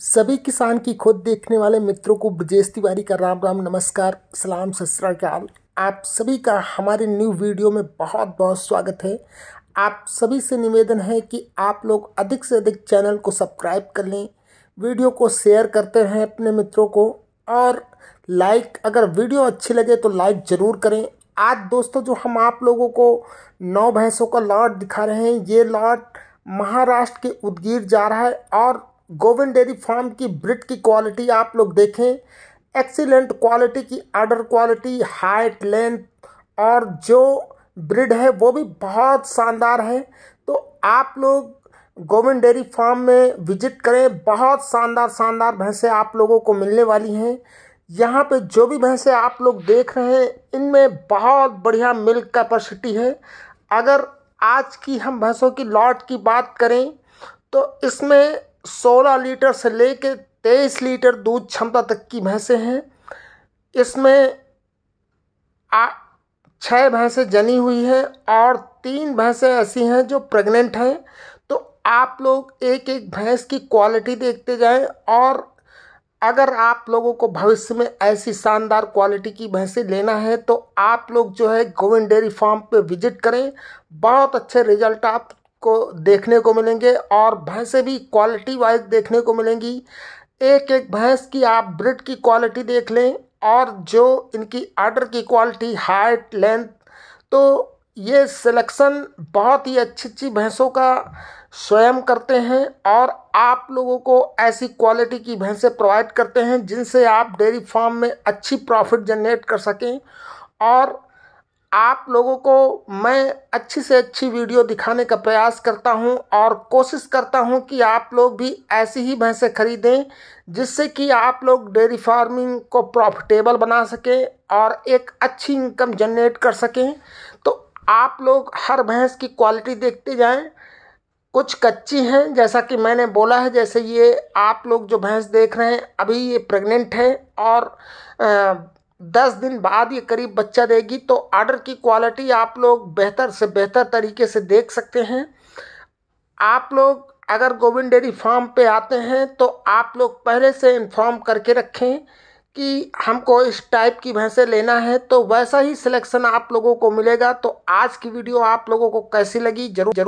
सभी किसान की खुद देखने वाले मित्रों को ब्रजेश तिवारी का राम राम नमस्कार सलाम सस्काल आप सभी का हमारे न्यू वीडियो में बहुत बहुत स्वागत है आप सभी से निवेदन है कि आप लोग अधिक से अधिक चैनल को सब्सक्राइब कर लें वीडियो को शेयर करते रहें अपने मित्रों को और लाइक अगर वीडियो अच्छी लगे तो लाइक ज़रूर करें आज दोस्तों जो हम आप लोगों को नौ भैंसों का लॉट दिखा रहे हैं ये लॉट महाराष्ट्र के उदगीर जा रहा है और गोविंद डेयरी फार्म की ब्रिड की क्वालिटी आप लोग देखें एक्सीलेंट क्वालिटी की आर्डर क्वालिटी हाइट लेंथ और जो ब्रिड है वो भी बहुत शानदार है तो आप लोग गोविंद डेयरी फार्म में विजिट करें बहुत शानदार शानदार भैंसें आप लोगों को मिलने वाली हैं यहाँ पे जो भी भैंसें आप लोग देख रहे हैं इनमें बहुत बढ़िया मिल्क कैपेसिटी है अगर आज की हम भैंसों की लॉट की बात करें तो इसमें सोलह लीटर से लेकर तेईस लीटर दूध क्षमता तक की भैंसें हैं इसमें छः भैंसें जनी हुई हैं और तीन भैंसें ऐसी हैं जो प्रेग्नेंट हैं तो आप लोग एक एक भैंस की क्वालिटी देखते जाएं और अगर आप लोगों को भविष्य में ऐसी शानदार क्वालिटी की भैंसें लेना है तो आप लोग जो है गोविंद डेयरी फार्म पे विजिट करें बहुत अच्छे रिजल्ट आप को देखने को मिलेंगे और भैंसें भी क्वालिटी वाइज देखने को मिलेंगी एक एक भैंस की आप ब्रिड की क्वालिटी देख लें और जो इनकी आर्डर की क्वालिटी हाइट लेंथ तो ये सिलेक्शन बहुत ही अच्छी अच्छी भैंसों का स्वयं करते हैं और आप लोगों को ऐसी क्वालिटी की भैंसें प्रोवाइड करते हैं जिनसे आप डेयरी फार्म में अच्छी प्रॉफिट जनरेट कर सकें और आप लोगों को मैं अच्छी से अच्छी वीडियो दिखाने का प्रयास करता हूं और कोशिश करता हूं कि आप लोग भी ऐसी ही भैंसें खरीदें जिससे कि आप लोग डेयरी फार्मिंग को प्रॉफिटेबल बना सकें और एक अच्छी इनकम जनरेट कर सकें तो आप लोग हर भैंस की क्वालिटी देखते जाएं कुछ कच्ची हैं जैसा कि मैंने बोला है जैसे ये आप लोग जो भैंस देख रहे हैं अभी ये प्रेग्नेंट है और आ, दस दिन बाद ये करीब बच्चा देगी तो आर्डर की क्वालिटी आप लोग बेहतर से बेहतर तरीके से देख सकते हैं आप लोग अगर गोविंद डेयरी फार्म पे आते हैं तो आप लोग पहले से इन्फॉर्म करके रखें कि हमको इस टाइप की भैंसें लेना है तो वैसा ही सिलेक्शन आप लोगों को मिलेगा तो आज की वीडियो आप लोगों को कैसी लगी जरूर जरूर